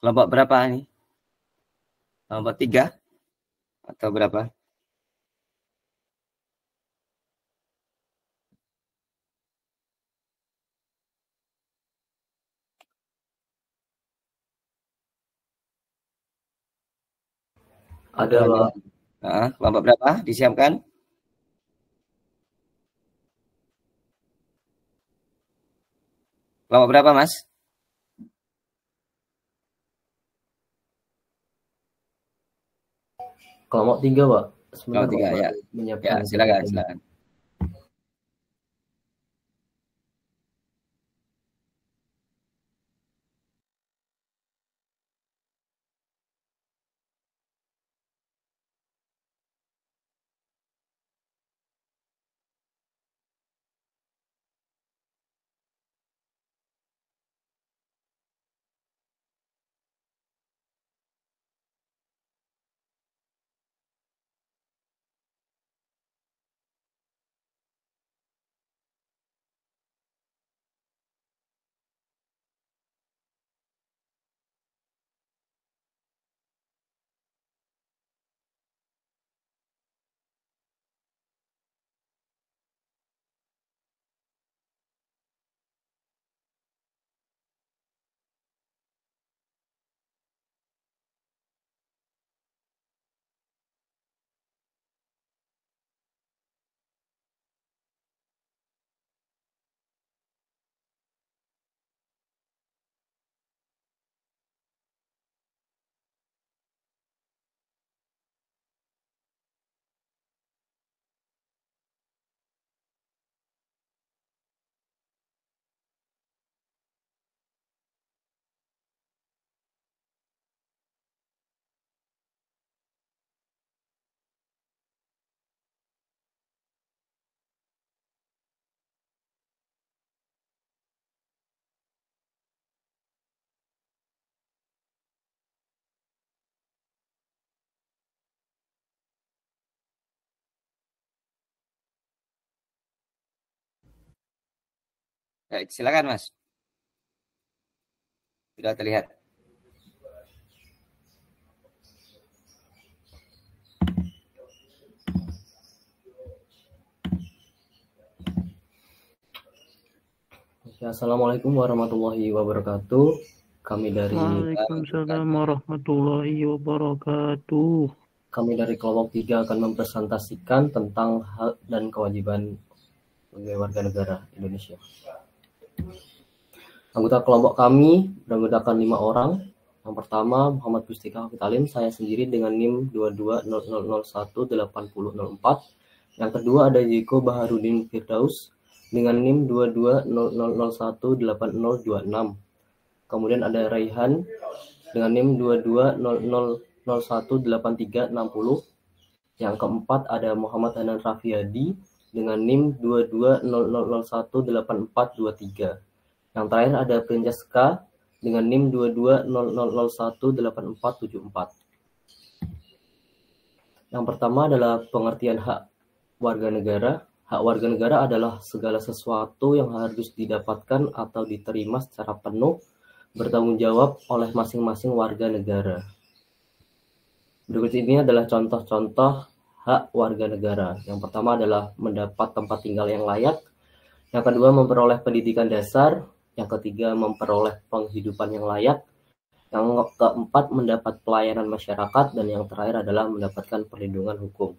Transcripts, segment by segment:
Kelompok berapa ini? Kelompok tiga? Atau berapa? Ada Nah, kelompok berapa disiapkan? Kelompok berapa, Mas? kelompok tiga pak sebenarnya tiga ya menyiapkan ya silakan silakan Baik, silakan Mas. Sudah terlihat. Assalamualaikum warahmatullahi wabarakatuh. Kami dari Waalaikumsalam warahmatullahi wabarakatuh. Kami dari kelompok 3 akan mempresentasikan tentang hak dan kewajiban sebagai warga negara Indonesia. Anggota kelompok kami beranggotakan lima orang. Yang pertama Muhammad Bustika Vitalim, saya sendiri dengan NIM 2200018004. Yang kedua ada Jiko Baharudin Firdaus dengan NIM 2200018026. Kemudian ada Raihan dengan NIM 2200018360. Yang keempat ada Muhammad Hanan Rafiadi dengan NIM 2200018423. Yang terakhir ada Princeska dengan NIM 2200018474. Yang pertama adalah pengertian hak warga negara. Hak warga negara adalah segala sesuatu yang harus didapatkan atau diterima secara penuh bertanggung jawab oleh masing-masing warga negara. Berikut ini adalah contoh-contoh hak warga negara. Yang pertama adalah mendapat tempat tinggal yang layak. Yang kedua memperoleh pendidikan dasar yang ketiga memperoleh penghidupan yang layak, yang keempat mendapat pelayanan masyarakat, dan yang terakhir adalah mendapatkan perlindungan hukum.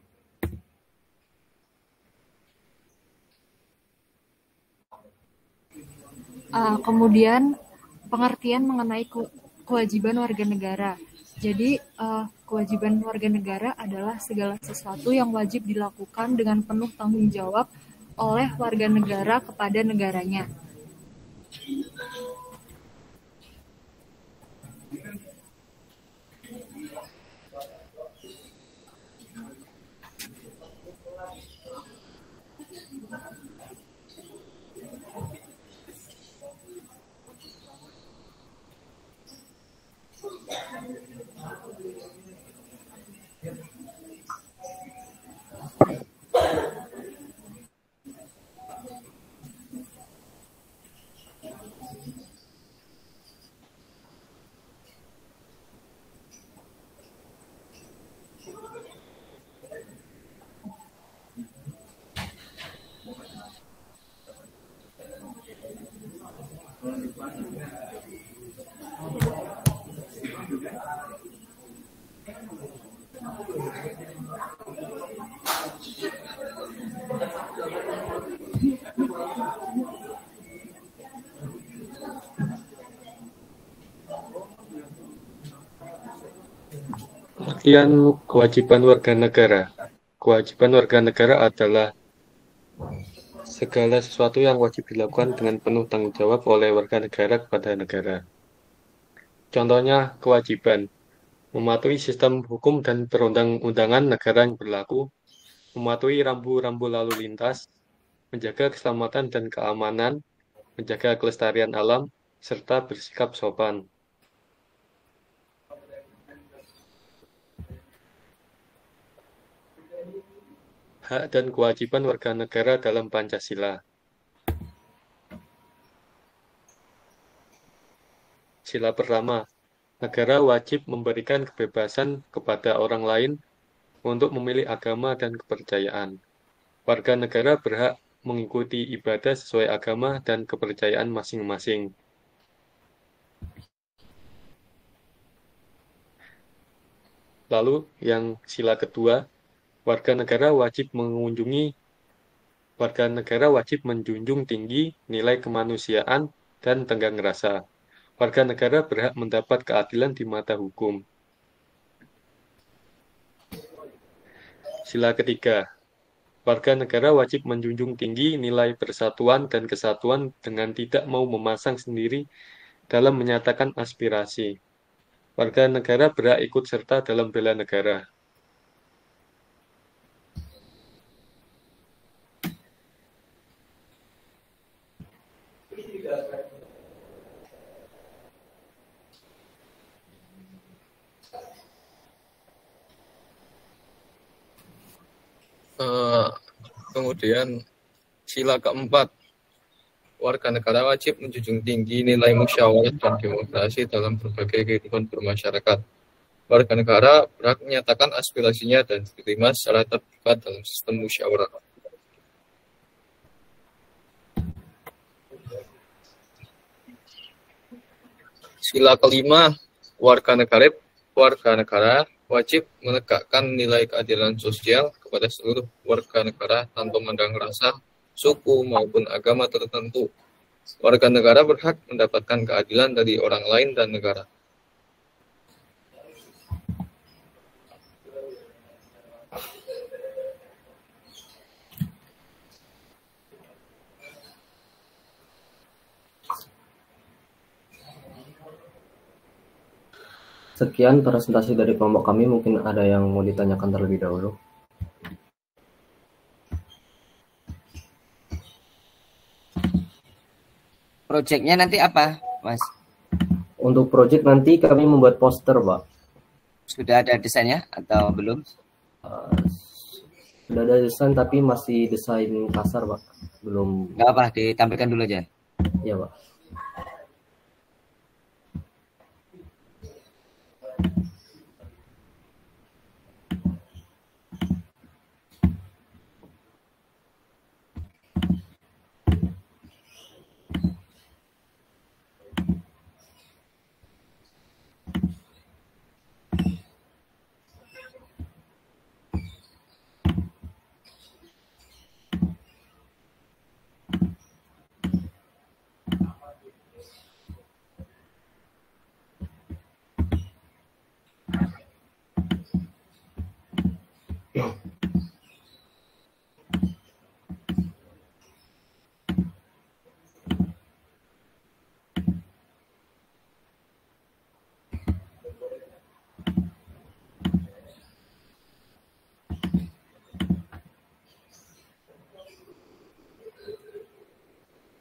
Uh, kemudian pengertian mengenai kewajiban warga negara. Jadi uh, kewajiban warga negara adalah segala sesuatu yang wajib dilakukan dengan penuh tanggung jawab oleh warga negara kepada negaranya. You. Kemudian kewajiban warga negara. Kewajiban warga negara adalah segala sesuatu yang wajib dilakukan dengan penuh tanggung jawab oleh warga negara kepada negara. Contohnya kewajiban mematuhi sistem hukum dan perundang-undangan negara yang berlaku, mematuhi rambu-rambu lalu lintas, menjaga keselamatan dan keamanan, menjaga kelestarian alam, serta bersikap sopan. hak dan kewajiban warga negara dalam Pancasila. Sila pertama, negara wajib memberikan kebebasan kepada orang lain untuk memilih agama dan kepercayaan. Warga negara berhak mengikuti ibadah sesuai agama dan kepercayaan masing-masing. Lalu yang sila kedua, warga negara wajib mengunjungi warga negara wajib menjunjung tinggi nilai kemanusiaan dan tenggang rasa. Warga negara berhak mendapat keadilan di mata hukum. Sila ketiga, warga negara wajib menjunjung tinggi nilai persatuan dan kesatuan dengan tidak mau memasang sendiri dalam menyatakan aspirasi. Warga negara berhak ikut serta dalam bela negara. Kemudian sila keempat, warga negara wajib menjunjung tinggi nilai musyawarah dan demokrasi dalam berbagai kehidupan bermasyarakat. Warga negara berhak menyatakan aspirasinya dan diterima secara terbuka dalam sistem musyawarah. Sila kelima, warga negara warga negara wajib menegakkan nilai keadilan sosial kepada seluruh warga negara tanpa memandang rasa, suku, maupun agama tertentu. Warga negara berhak mendapatkan keadilan dari orang lain dan negara. Sekian presentasi dari kelompok kami. Mungkin ada yang mau ditanyakan terlebih dahulu. Proyeknya nanti apa, Mas? Untuk proyek nanti kami membuat poster, Pak. Sudah ada desainnya atau belum? Uh, sudah ada desain tapi masih desain kasar, Pak. Belum. Gak apa, ditampilkan dulu aja. Iya, Pak.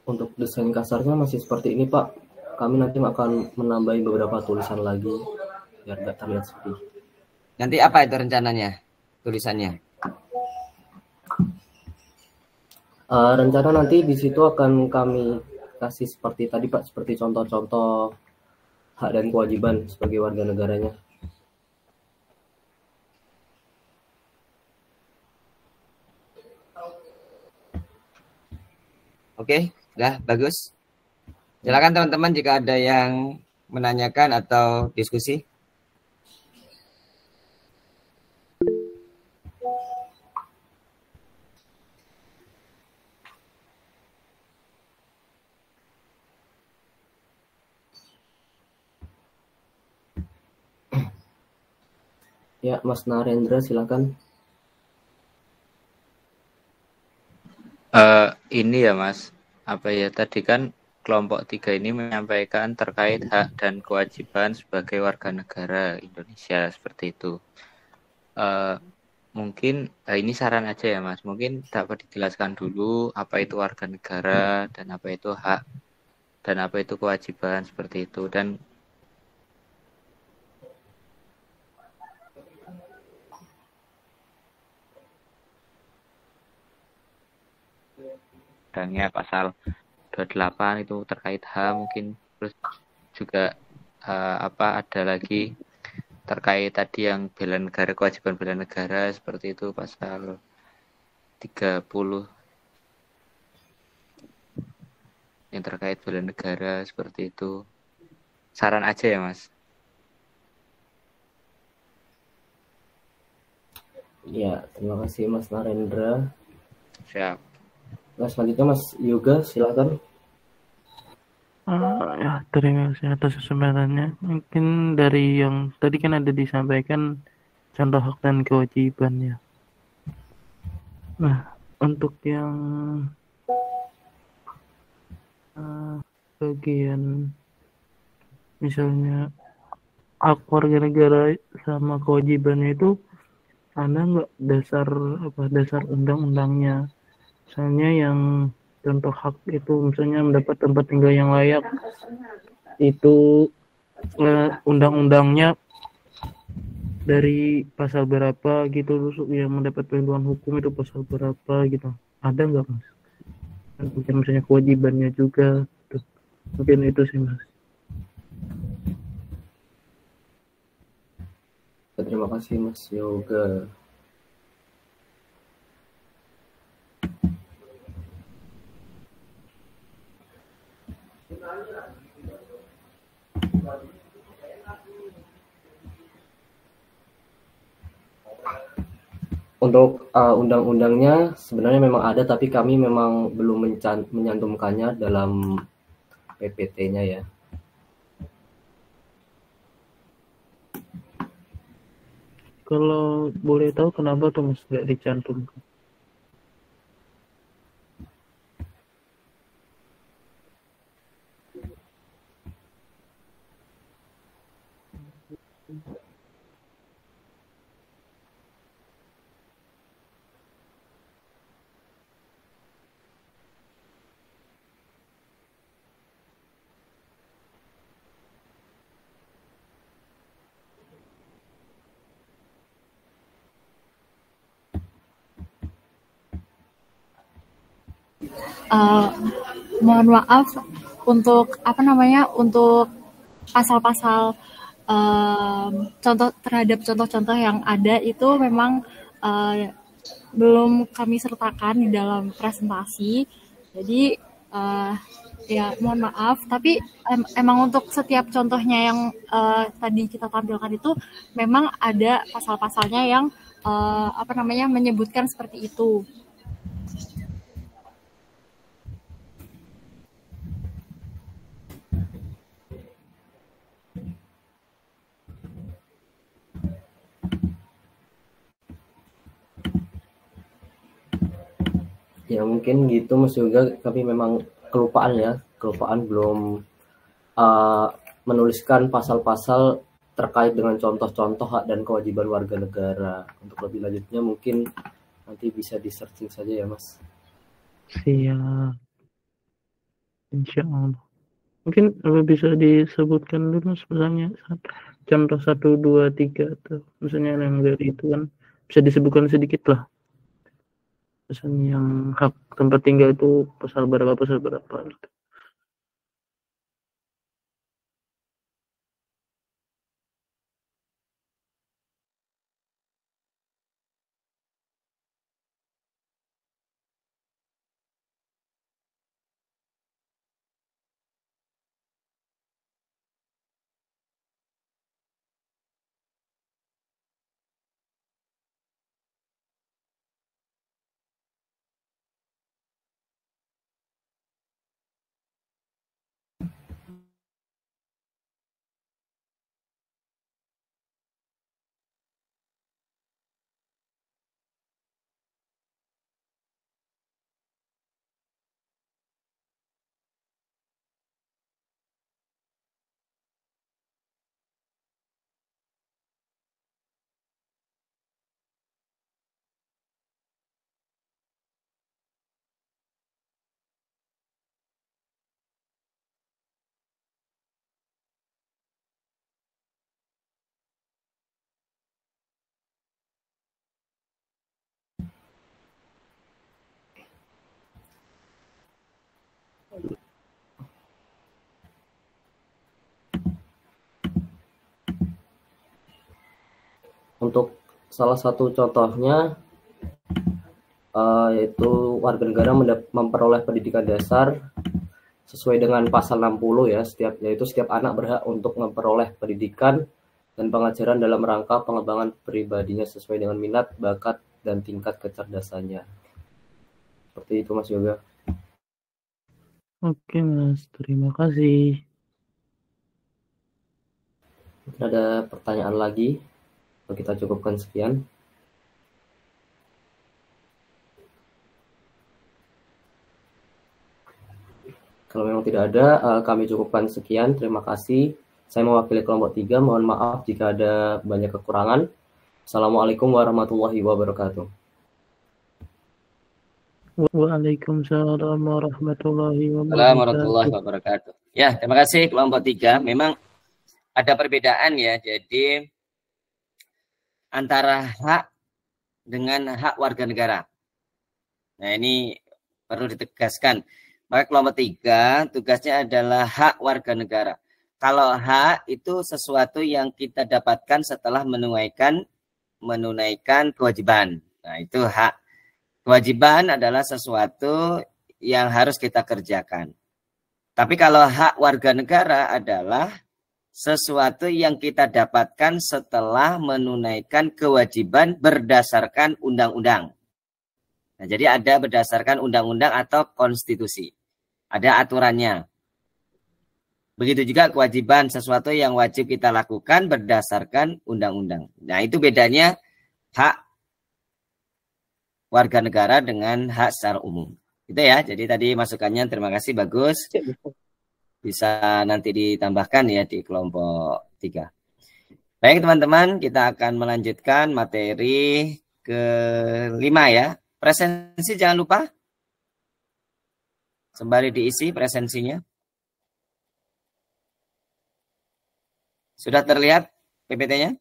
untuk desain kasarnya kan masih seperti ini Pak. Kami nanti akan menambahin beberapa tulisan lagi biar nggak terlihat sepi. Nanti apa itu rencananya tulisannya? Uh, rencana nanti di situ akan kami kasih seperti tadi Pak, seperti contoh-contoh hak dan kewajiban sebagai warga negaranya. Oke, sudah bagus. Silakan teman-teman jika ada yang menanyakan atau diskusi. Ya, Mas Narendra, silakan. Uh, ini ya, Mas apa ya tadi kan kelompok tiga ini menyampaikan terkait hak dan kewajiban sebagai warga negara Indonesia seperti itu. Uh, mungkin uh, ini saran aja ya mas, mungkin dapat dijelaskan dulu apa itu warga negara dan apa itu hak dan apa itu kewajiban seperti itu dan undang-undangnya pasal 28 itu terkait HAM mungkin terus juga uh, apa ada lagi terkait tadi yang bela negara kewajiban bela negara seperti itu pasal 30 yang terkait bela negara seperti itu saran aja ya mas ya terima kasih mas Narendra siap Nah selanjutnya Mas Yoga silakan. Uh, ya, terima kasih atas kesempatannya. Mungkin dari yang tadi kan ada disampaikan contoh hak dan kewajiban ya. Nah, untuk yang uh, bagian misalnya hak warga negara sama kewajibannya itu ada nggak dasar apa dasar undang-undangnya misalnya yang contoh hak itu misalnya mendapat tempat tinggal yang layak itu uh, undang-undangnya dari pasal berapa gitu terus yang mendapat perlindungan hukum itu pasal berapa gitu ada nggak mas mungkin misalnya kewajibannya juga gitu. mungkin itu sih mas terima kasih mas Yoga untuk uh, undang-undangnya sebenarnya memang ada tapi kami memang belum menyantumkannya dalam PPT-nya ya. Kalau boleh tahu kenapa tuh Mas dicantumkan? mohon maaf untuk apa namanya untuk pasal-pasal um, contoh terhadap contoh-contoh yang ada itu memang uh, belum kami sertakan di dalam presentasi. Jadi uh, ya mohon maaf tapi em emang untuk setiap contohnya yang uh, tadi kita tampilkan itu memang ada pasal-pasalnya yang uh, apa namanya menyebutkan seperti itu ya mungkin gitu Mas Yoga tapi memang kelupaan ya kelupaan belum uh, menuliskan pasal-pasal terkait dengan contoh-contoh hak dan kewajiban warga negara untuk lebih lanjutnya mungkin nanti bisa di searching saja ya Mas siap Insya Allah mungkin bisa disebutkan dulu misalnya contoh satu dua tiga atau misalnya yang dari itu kan bisa disebutkan sedikit lah pesan yang hak tempat tinggal itu pasal berapa pasal berapa gitu. untuk salah satu contohnya uh, yaitu warga negara memperoleh pendidikan dasar sesuai dengan pasal 60 ya setiap yaitu setiap anak berhak untuk memperoleh pendidikan dan pengajaran dalam rangka pengembangan pribadinya sesuai dengan minat, bakat dan tingkat kecerdasannya. Seperti itu Mas Yoga. Oke Mas, terima kasih. ada pertanyaan lagi kita cukupkan sekian. Kalau memang tidak ada, eh, kami cukupkan sekian. Terima kasih. Saya mewakili kelompok 3. Mohon maaf jika ada banyak kekurangan. Assalamualaikum warahmatullahi wabarakatuh. Waalaikumsalam warahmatullahi wabarakatuh. warahmatullahi wabarakatuh. Ya, terima kasih kelompok 3. Memang ada perbedaan ya. Jadi antara hak dengan hak warga negara. Nah ini perlu ditegaskan. Maka kelompok tiga tugasnya adalah hak warga negara. Kalau hak itu sesuatu yang kita dapatkan setelah menunaikan menunaikan kewajiban. Nah itu hak. Kewajiban adalah sesuatu yang harus kita kerjakan. Tapi kalau hak warga negara adalah sesuatu yang kita dapatkan setelah menunaikan kewajiban berdasarkan undang-undang. Nah, jadi ada berdasarkan undang-undang atau konstitusi. Ada aturannya. Begitu juga kewajiban sesuatu yang wajib kita lakukan berdasarkan undang-undang. Nah, itu bedanya hak warga negara dengan hak secara umum. Itu ya. Jadi tadi masukannya terima kasih bagus. Iya, bisa nanti ditambahkan ya di kelompok tiga. Baik teman-teman, kita akan melanjutkan materi kelima ya. Presensi jangan lupa. Sembari diisi presensinya. Sudah terlihat PPT-nya?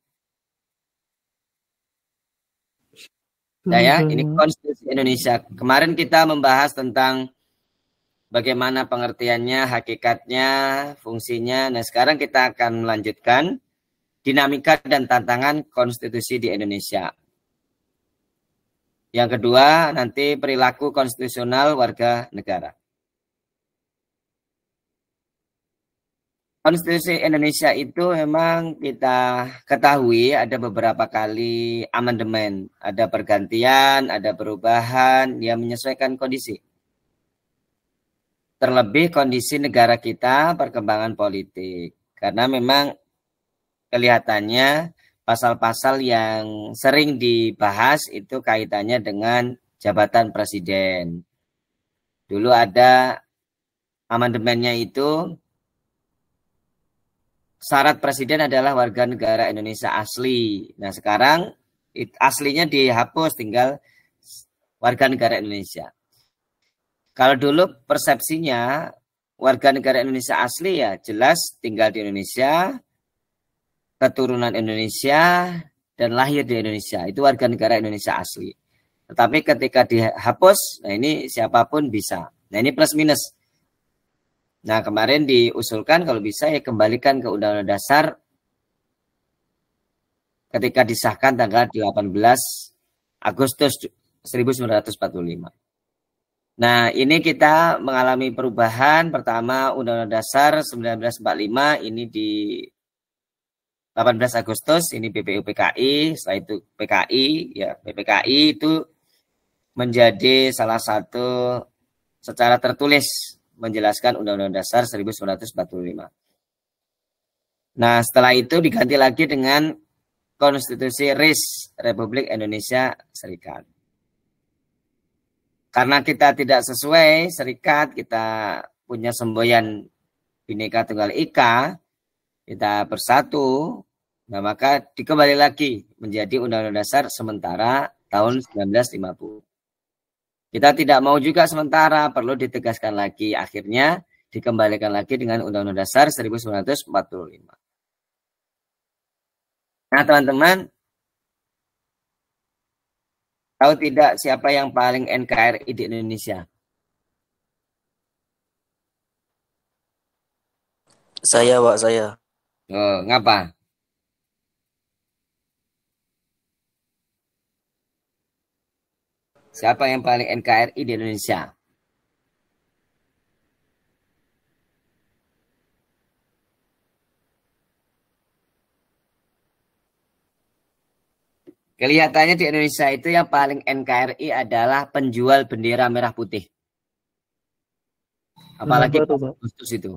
Nah ya, ini Konstitusi Indonesia. Kemarin kita membahas tentang bagaimana pengertiannya, hakikatnya, fungsinya. Nah, sekarang kita akan melanjutkan dinamika dan tantangan konstitusi di Indonesia. Yang kedua, nanti perilaku konstitusional warga negara. Konstitusi Indonesia itu memang kita ketahui ada beberapa kali amandemen, ada pergantian, ada perubahan yang menyesuaikan kondisi terlebih kondisi negara kita perkembangan politik karena memang kelihatannya pasal-pasal yang sering dibahas itu kaitannya dengan jabatan presiden. Dulu ada amandemennya itu syarat presiden adalah warga negara Indonesia asli. Nah, sekarang aslinya dihapus tinggal warga negara Indonesia. Kalau dulu persepsinya warga negara Indonesia asli ya jelas tinggal di Indonesia, keturunan Indonesia dan lahir di Indonesia. Itu warga negara Indonesia asli. Tetapi ketika dihapus, nah ini siapapun bisa. Nah ini plus minus. Nah kemarin diusulkan kalau bisa ya kembalikan ke Undang-Undang Dasar ketika disahkan tanggal 18 Agustus 1945. Nah, ini kita mengalami perubahan. Pertama, Undang-Undang Dasar 1945 ini di 18 Agustus ini BPU PKI, setelah itu PKI, ya PPKI itu menjadi salah satu secara tertulis menjelaskan Undang-Undang Dasar 1945. Nah, setelah itu diganti lagi dengan Konstitusi RIS Republik Indonesia Serikat. Karena kita tidak sesuai serikat, kita punya semboyan Bhinneka Tunggal Ika, kita bersatu, nah maka dikembali lagi menjadi Undang-Undang Dasar sementara tahun 1950. Kita tidak mau juga sementara, perlu ditegaskan lagi. Akhirnya dikembalikan lagi dengan Undang-Undang Dasar 1945. Nah, teman-teman, Tahu tidak siapa yang paling NKRI di Indonesia? Saya, Pak, saya. Oh, ngapa? Siapa yang paling NKRI di Indonesia? Kelihatannya di Indonesia itu yang paling NKRI adalah penjual bendera merah putih. Apalagi Agustus itu.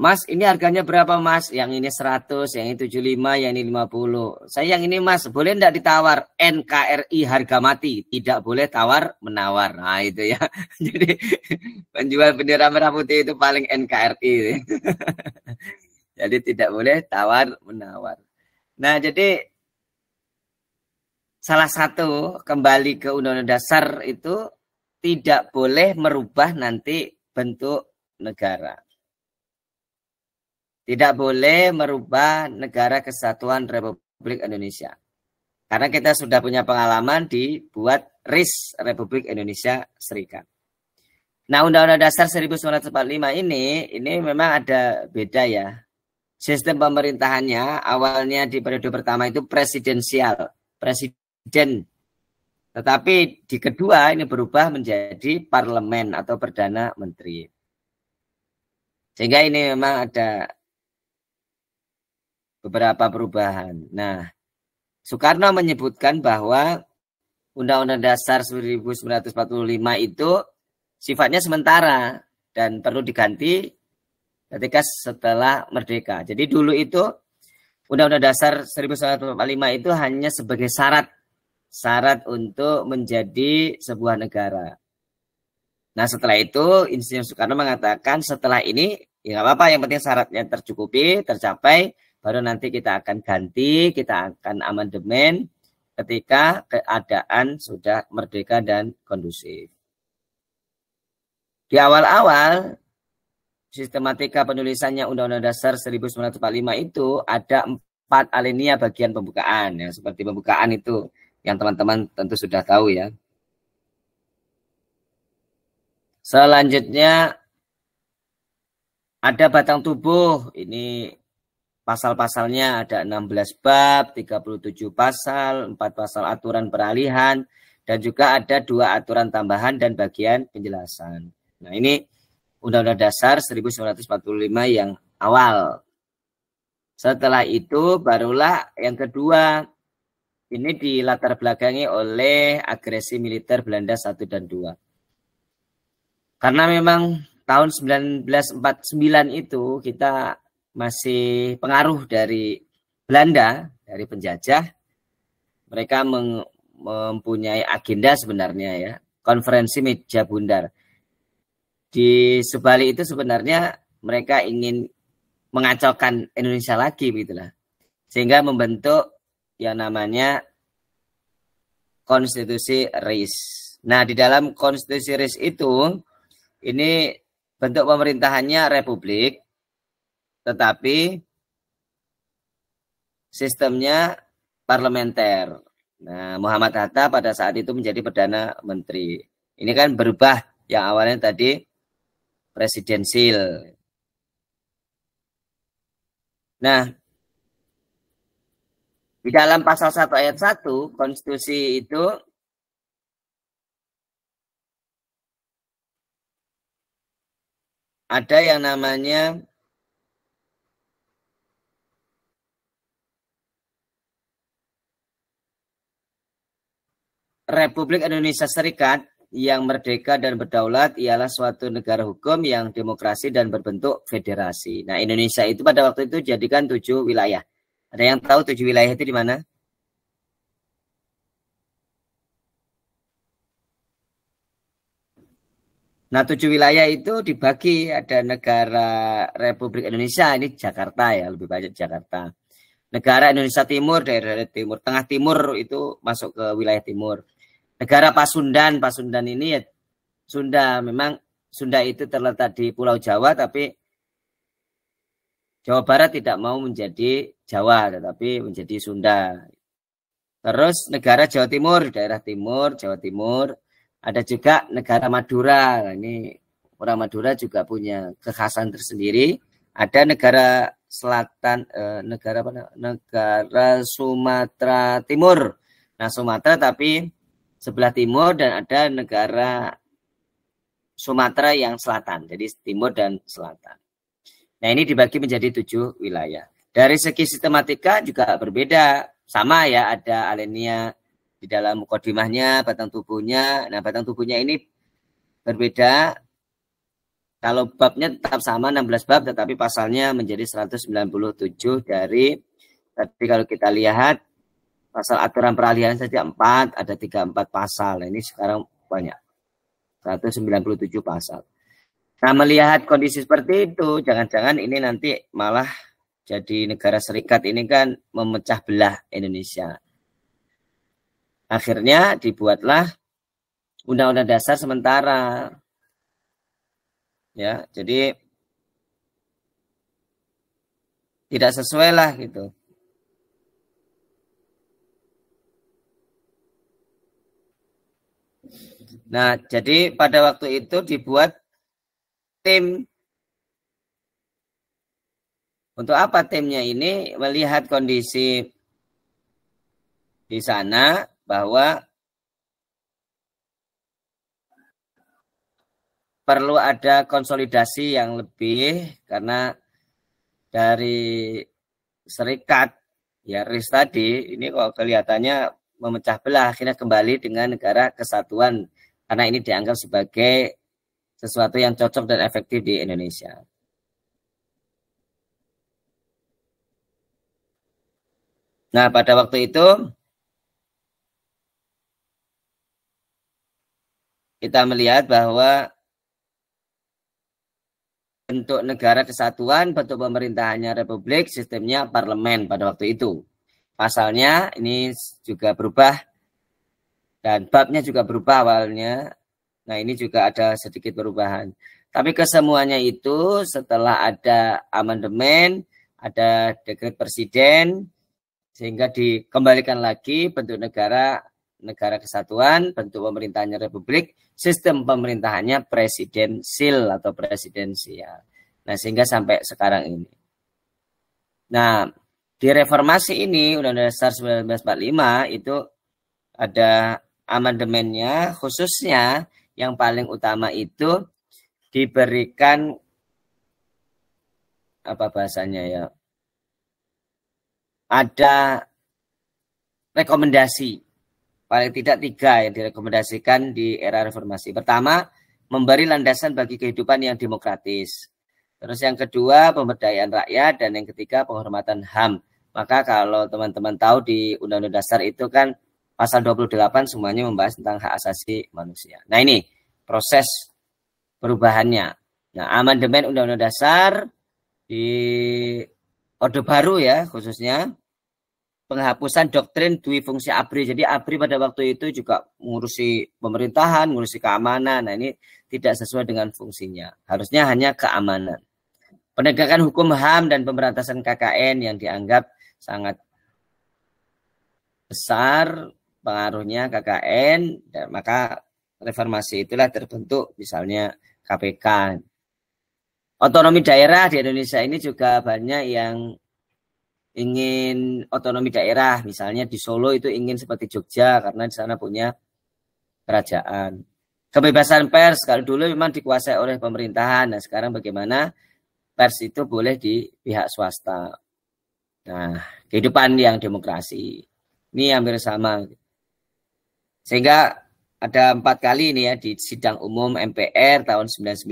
Mas, ini harganya berapa, Mas? Yang ini 100, yang ini 75, yang ini 50. Saya yang ini, Mas, boleh enggak ditawar NKRI harga mati? Tidak boleh tawar menawar. Nah, itu ya. Jadi penjual bendera merah putih itu paling NKRI. Jadi tidak boleh tawar menawar. Nah, jadi salah satu kembali ke undang-undang dasar itu tidak boleh merubah nanti bentuk negara. Tidak boleh merubah negara kesatuan Republik Indonesia. Karena kita sudah punya pengalaman dibuat RIS Republik Indonesia Serikat. Nah, Undang-Undang Dasar 1945 ini, ini memang ada beda ya. Sistem pemerintahannya awalnya di periode pertama itu presidensial. Presiden presiden. Tetapi di kedua ini berubah menjadi parlemen atau perdana menteri. Sehingga ini memang ada beberapa perubahan. Nah, Soekarno menyebutkan bahwa Undang-Undang Dasar 1945 itu sifatnya sementara dan perlu diganti ketika setelah merdeka. Jadi dulu itu Undang-Undang Dasar 1945 itu hanya sebagai syarat syarat untuk menjadi sebuah negara. Nah setelah itu Insinyur Soekarno mengatakan setelah ini ya apa-apa yang penting syaratnya tercukupi tercapai baru nanti kita akan ganti kita akan amandemen ketika keadaan sudah merdeka dan kondusif. Di awal-awal sistematika penulisannya Undang-Undang Dasar 1945 itu ada empat alinea bagian pembukaan yang seperti pembukaan itu yang teman-teman tentu sudah tahu ya. Selanjutnya ada batang tubuh. Ini pasal-pasalnya ada 16 bab, 37 pasal, 4 pasal aturan peralihan dan juga ada dua aturan tambahan dan bagian penjelasan. Nah, ini Undang-Undang Dasar 1945 yang awal. Setelah itu barulah yang kedua ini dilatar belakangi oleh agresi militer Belanda 1 dan 2. Karena memang tahun 1949 itu kita masih pengaruh dari Belanda, dari penjajah. Mereka mempunyai agenda sebenarnya ya, konferensi meja bundar. Di sebalik itu sebenarnya mereka ingin mengacaukan Indonesia lagi lah. Sehingga membentuk yang namanya konstitusi RIS. Nah, di dalam konstitusi RIS itu ini bentuk pemerintahannya republik tetapi sistemnya parlementer. Nah, Muhammad Hatta pada saat itu menjadi perdana menteri. Ini kan berubah yang awalnya tadi presidensil. Nah, di dalam pasal 1 ayat 1 konstitusi itu ada yang namanya Republik Indonesia Serikat yang merdeka dan berdaulat ialah suatu negara hukum yang demokrasi dan berbentuk federasi. Nah, Indonesia itu pada waktu itu jadikan tujuh wilayah. Ada yang tahu tujuh wilayah itu di mana? Nah, tujuh wilayah itu dibagi ada negara Republik Indonesia, ini Jakarta ya, lebih banyak Jakarta. Negara Indonesia Timur, daerah timur, tengah timur itu masuk ke wilayah timur. Negara Pasundan, Pasundan ini ya Sunda, memang Sunda itu terletak di Pulau Jawa, tapi Jawa Barat tidak mau menjadi Jawa tetapi menjadi Sunda. Terus negara Jawa Timur, daerah timur, Jawa Timur, ada juga negara Madura. Nah, ini orang Madura juga punya kekhasan tersendiri. Ada negara selatan eh, negara apa negara Sumatera Timur. Nah, Sumatera tapi sebelah timur dan ada negara Sumatera yang selatan. Jadi timur dan selatan. Nah ini dibagi menjadi tujuh wilayah. Dari segi sistematika juga berbeda. Sama ya ada alenia di dalam mukodimahnya, batang tubuhnya. Nah batang tubuhnya ini berbeda. Kalau babnya tetap sama 16 bab tetapi pasalnya menjadi 197 dari tapi kalau kita lihat pasal aturan peralihan saja 4, ada 34 pasal. Nah, ini sekarang banyak. 197 pasal. Nah, melihat kondisi seperti itu, jangan-jangan ini nanti malah jadi negara serikat ini kan memecah belah Indonesia. Akhirnya dibuatlah undang-undang dasar sementara. Ya, jadi tidak sesuai lah gitu. Nah, jadi pada waktu itu dibuat tim. Untuk apa timnya ini melihat kondisi di sana bahwa perlu ada konsolidasi yang lebih karena dari serikat ya RIS tadi ini kok kelihatannya memecah belah akhirnya kembali dengan negara kesatuan karena ini dianggap sebagai sesuatu yang cocok dan efektif di Indonesia. Nah, pada waktu itu kita melihat bahwa bentuk negara kesatuan, bentuk pemerintahannya republik, sistemnya parlemen pada waktu itu. Pasalnya ini juga berubah dan babnya juga berubah awalnya Nah, ini juga ada sedikit perubahan. Tapi kesemuanya itu setelah ada amandemen, ada dekret presiden, sehingga dikembalikan lagi bentuk negara negara kesatuan, bentuk pemerintahnya republik, sistem pemerintahannya presidensil atau presidensial. Nah, sehingga sampai sekarang ini. Nah, di reformasi ini Undang-Undang Dasar 1945 itu ada amandemennya khususnya yang paling utama itu diberikan apa bahasanya ya ada rekomendasi paling tidak tiga yang direkomendasikan di era reformasi pertama memberi landasan bagi kehidupan yang demokratis terus yang kedua pemberdayaan rakyat dan yang ketiga penghormatan ham maka kalau teman-teman tahu di undang-undang dasar itu kan pasal 28 semuanya membahas tentang hak asasi manusia. Nah ini proses perubahannya. Nah amandemen Undang-Undang Dasar di Orde Baru ya khususnya penghapusan doktrin dui fungsi ABRI. Jadi ABRI pada waktu itu juga mengurusi pemerintahan, mengurusi keamanan. Nah ini tidak sesuai dengan fungsinya. Harusnya hanya keamanan. Penegakan hukum HAM dan pemberantasan KKN yang dianggap sangat besar pengaruhnya KKN dan maka reformasi itulah terbentuk misalnya KPK. Otonomi daerah di Indonesia ini juga banyak yang ingin otonomi daerah misalnya di Solo itu ingin seperti Jogja karena di sana punya kerajaan. Kebebasan pers kalau dulu memang dikuasai oleh pemerintahan. Nah, sekarang bagaimana pers itu boleh di pihak swasta. Nah, kehidupan yang demokrasi ini hampir sama. Sehingga ada empat kali ini ya di sidang umum MPR tahun 99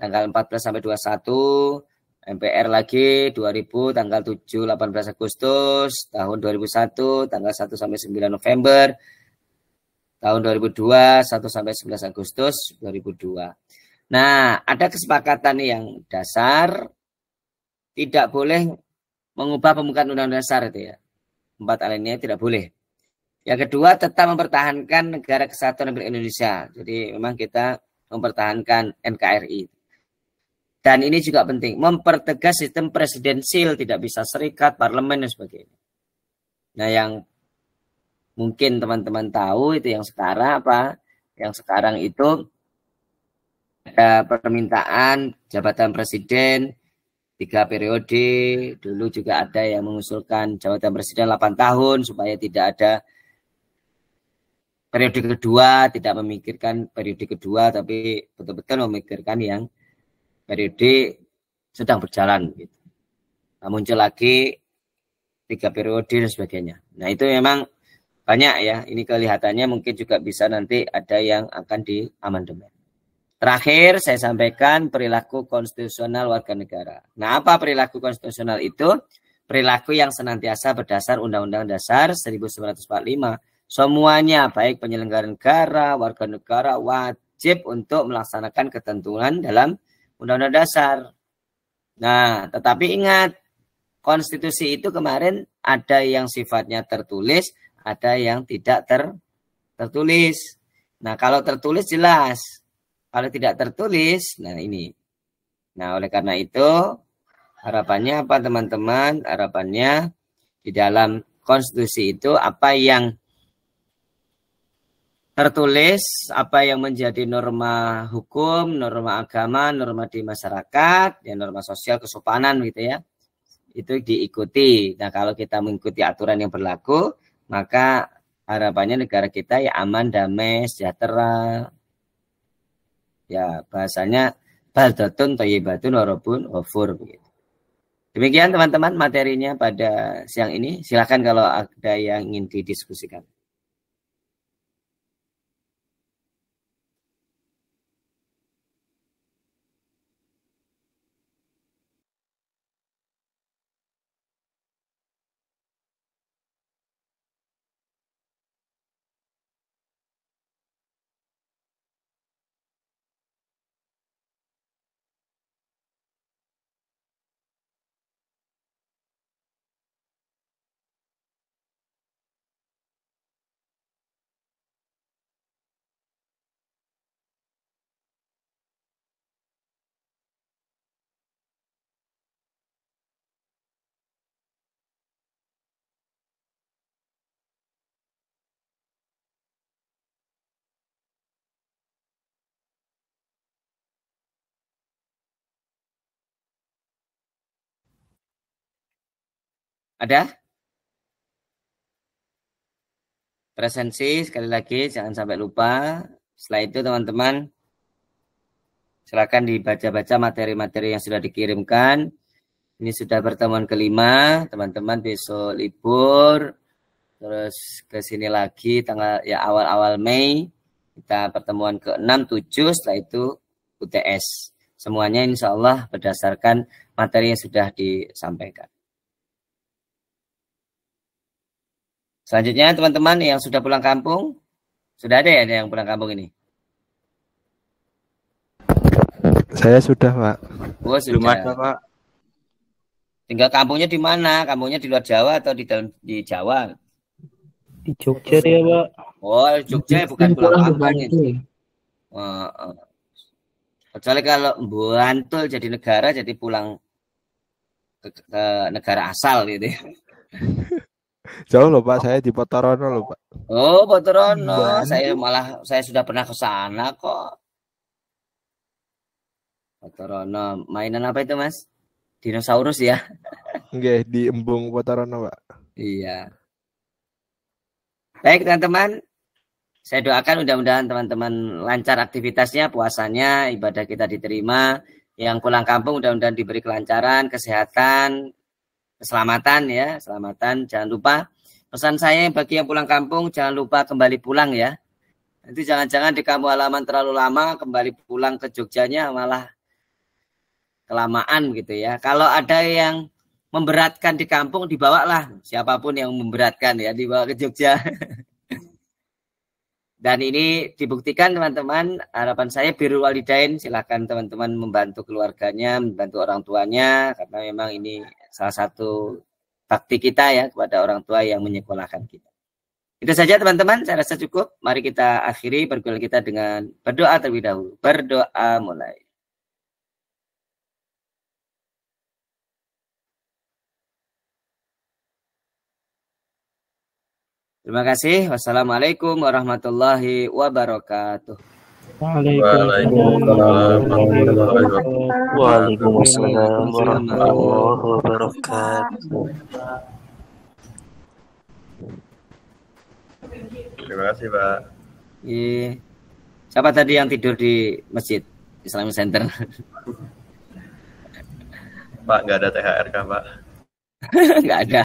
tanggal 14 sampai 21 MPR lagi 2000 tanggal 7 18 Agustus tahun 2001 tanggal 1 sampai 9 November tahun 2002 1 sampai 11 Agustus 2002. Nah, ada kesepakatan yang dasar tidak boleh mengubah pembukaan undang-undang dasar itu ya. Empat alinea tidak boleh. Yang kedua, tetap mempertahankan negara kesatuan Republik Indonesia. Jadi memang kita mempertahankan NKRI. Dan ini juga penting, mempertegas sistem presidensil, tidak bisa serikat, parlemen, dan sebagainya. Nah yang mungkin teman-teman tahu itu yang sekarang apa? Yang sekarang itu ada permintaan jabatan presiden tiga periode, dulu juga ada yang mengusulkan jabatan presiden 8 tahun supaya tidak ada periode kedua tidak memikirkan periode kedua tapi betul-betul memikirkan yang periode sedang berjalan gitu. Nah, muncul lagi tiga periode dan sebagainya. Nah itu memang banyak ya. Ini kelihatannya mungkin juga bisa nanti ada yang akan di amandemen. Terakhir saya sampaikan perilaku konstitusional warga negara. Nah apa perilaku konstitusional itu? Perilaku yang senantiasa berdasar Undang-Undang Dasar 1945 Semuanya baik penyelenggara negara, warga negara wajib untuk melaksanakan ketentuan dalam Undang-Undang Dasar. Nah, tetapi ingat konstitusi itu kemarin ada yang sifatnya tertulis, ada yang tidak ter tertulis. Nah, kalau tertulis jelas. Kalau tidak tertulis, nah ini. Nah, oleh karena itu harapannya apa teman-teman? Harapannya di dalam konstitusi itu apa yang tertulis apa yang menjadi norma hukum, norma agama, norma di masyarakat, ya norma sosial kesopanan gitu ya. Itu diikuti. Nah, kalau kita mengikuti aturan yang berlaku, maka harapannya negara kita ya aman, damai, sejahtera. Ya, bahasanya baldatun thayyibatun warabun ghafur gitu. Demikian teman-teman materinya pada siang ini. Silakan kalau ada yang ingin didiskusikan. Ada? Presensi sekali lagi jangan sampai lupa. Setelah itu teman-teman silakan dibaca-baca materi-materi yang sudah dikirimkan. Ini sudah pertemuan kelima, teman-teman besok libur. Terus ke sini lagi tanggal ya awal-awal Mei kita pertemuan ke-6 7 setelah itu UTS. Semuanya insya Allah berdasarkan materi yang sudah disampaikan. Selanjutnya teman-teman yang sudah pulang kampung, sudah ada ya yang pulang kampung ini? Saya sudah, Pak. Oh, sudah. Belum ada, Pak. Tinggal kampungnya di mana? Kampungnya di luar Jawa atau di dalam di Jawa? Di Jogja ya, Pak. Oh, Jogja ya, bukan pulang kampung. Oh, oh. Kecuali kalau Bantul jadi negara jadi pulang ke, ke negara asal gitu ya. Jauh loh Pak, saya di Potorono loh Pak. Oh, Potorono. Iya, saya malah saya sudah pernah ke sana kok. Potorono. Mainan apa itu, Mas? Dinosaurus ya. Oke, di embung Potorono, Pak. Iya. Baik, teman-teman. Saya doakan mudah-mudahan teman-teman lancar aktivitasnya, puasanya, ibadah kita diterima. Yang pulang kampung mudah-mudahan diberi kelancaran, kesehatan, keselamatan ya, keselamatan. Jangan lupa pesan saya bagi yang pulang kampung jangan lupa kembali pulang ya. Nanti jangan-jangan di kampung halaman terlalu lama kembali pulang ke Jogjanya malah kelamaan gitu ya. Kalau ada yang memberatkan di kampung dibawalah siapapun yang memberatkan ya dibawa ke Jogja. Dan ini dibuktikan teman-teman, harapan saya biru walidain silahkan teman-teman membantu keluarganya, membantu orang tuanya karena memang ini salah satu bakti kita ya kepada orang tua yang menyekolahkan kita. Itu saja teman-teman, saya rasa cukup. Mari kita akhiri pergaulan kita dengan berdoa terlebih dahulu. Berdoa mulai. Terima kasih. Wassalamualaikum warahmatullahi wabarakatuh. Waalaikumsalam warahmatullahi wabarakatuh. Terima kasih Pak. Iya. Siapa tadi yang tidur di masjid Islamic Center? Pak, nggak ada THR kah Pak? Nggak ada.